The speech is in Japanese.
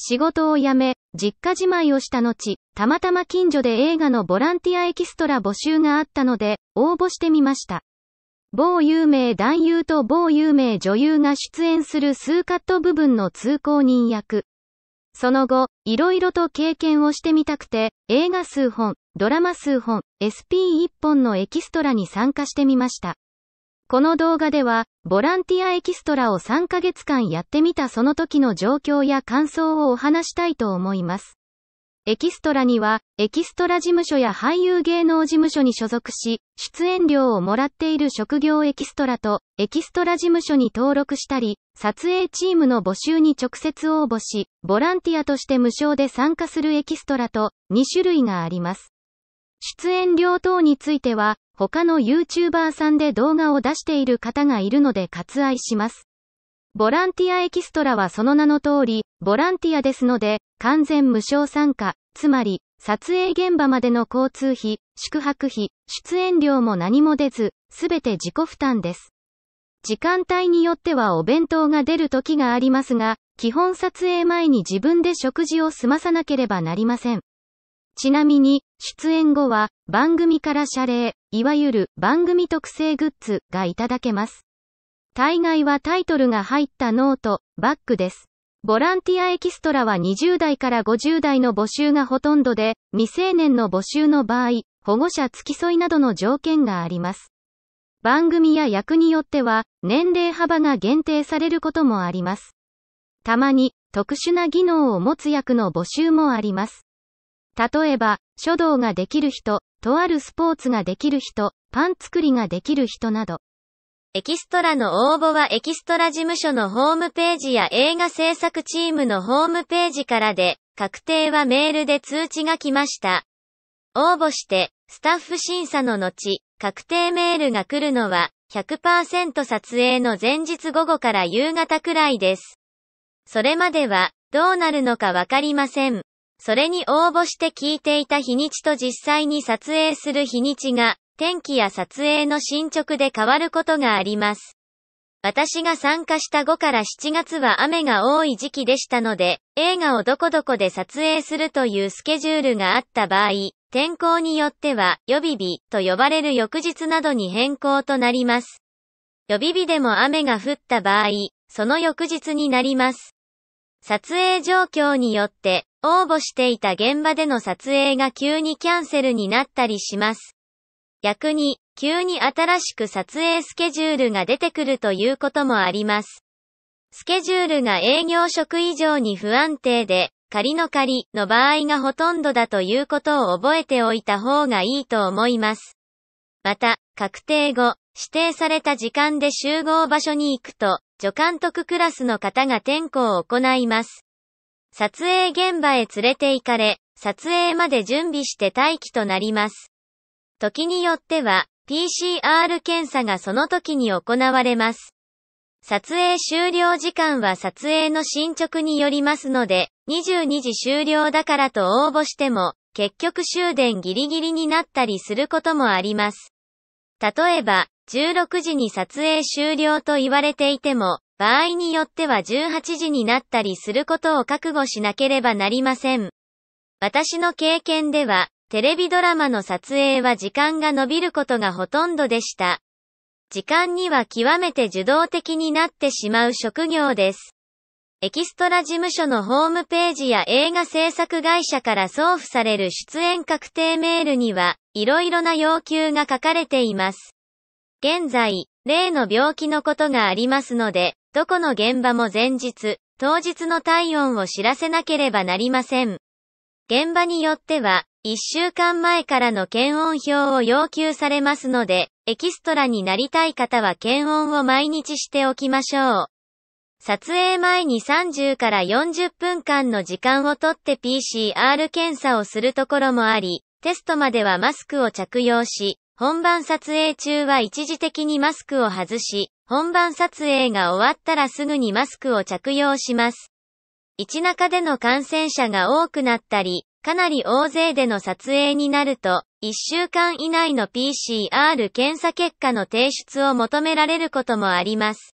仕事を辞め、実家じまいをした後、たまたま近所で映画のボランティアエキストラ募集があったので、応募してみました。某有名男優と某有名女優が出演する数カット部分の通行人役。その後、いろいろと経験をしてみたくて、映画数本、ドラマ数本、SP1 本のエキストラに参加してみました。この動画では、ボランティアエキストラを3ヶ月間やってみたその時の状況や感想をお話したいと思います。エキストラには、エキストラ事務所や俳優芸能事務所に所属し、出演料をもらっている職業エキストラと、エキストラ事務所に登録したり、撮影チームの募集に直接応募し、ボランティアとして無償で参加するエキストラと、2種類があります。出演料等については、他の YouTuber さんで動画を出している方がいるので割愛します。ボランティアエキストラはその名の通り、ボランティアですので、完全無償参加、つまり、撮影現場までの交通費、宿泊費、出演料も何も出ず、すべて自己負担です。時間帯によってはお弁当が出る時がありますが、基本撮影前に自分で食事を済まさなければなりません。ちなみに、出演後は、番組から謝礼、いわゆる番組特製グッズがいただけます。大概はタイトルが入ったノート、バッグです。ボランティアエキストラは20代から50代の募集がほとんどで、未成年の募集の場合、保護者付き添いなどの条件があります。番組や役によっては、年齢幅が限定されることもあります。たまに、特殊な技能を持つ役の募集もあります。例えば、書道ができる人、とあるスポーツができる人、パン作りができる人など。エキストラの応募はエキストラ事務所のホームページや映画制作チームのホームページからで、確定はメールで通知が来ました。応募して、スタッフ審査の後、確定メールが来るのは、100%撮影の前日午後から夕方くらいです。それまでは、どうなるのかわかりません。それに応募して聞いていた日にちと実際に撮影する日にちが、天気や撮影の進捗で変わることがあります。私が参加した5から7月は雨が多い時期でしたので、映画をどこどこで撮影するというスケジュールがあった場合、天候によっては予備日と呼ばれる翌日などに変更となります。予備日でも雨が降った場合、その翌日になります。撮影状況によって応募していた現場での撮影が急にキャンセルになったりします。逆に、急に新しく撮影スケジュールが出てくるということもあります。スケジュールが営業職以上に不安定で、仮の仮の場合がほとんどだということを覚えておいた方がいいと思います。また、確定後、指定された時間で集合場所に行くと、助監督クラスの方が点呼を行います。撮影現場へ連れて行かれ、撮影まで準備して待機となります。時によっては、PCR 検査がその時に行われます。撮影終了時間は撮影の進捗によりますので、22時終了だからと応募しても、結局終電ギリギリになったりすることもあります。例えば、16時に撮影終了と言われていても、場合によっては18時になったりすることを覚悟しなければなりません。私の経験では、テレビドラマの撮影は時間が伸びることがほとんどでした。時間には極めて受動的になってしまう職業です。エキストラ事務所のホームページや映画制作会社から送付される出演確定メールには、いろいろな要求が書かれています。現在、例の病気のことがありますので、どこの現場も前日、当日の体温を知らせなければなりません。現場によっては、一週間前からの検温表を要求されますので、エキストラになりたい方は検温を毎日しておきましょう。撮影前に30から40分間の時間をとって PCR 検査をするところもあり、テストまではマスクを着用し、本番撮影中は一時的にマスクを外し、本番撮影が終わったらすぐにマスクを着用します。一中での感染者が多くなったり、かなり大勢での撮影になると、1週間以内の PCR 検査結果の提出を求められることもあります。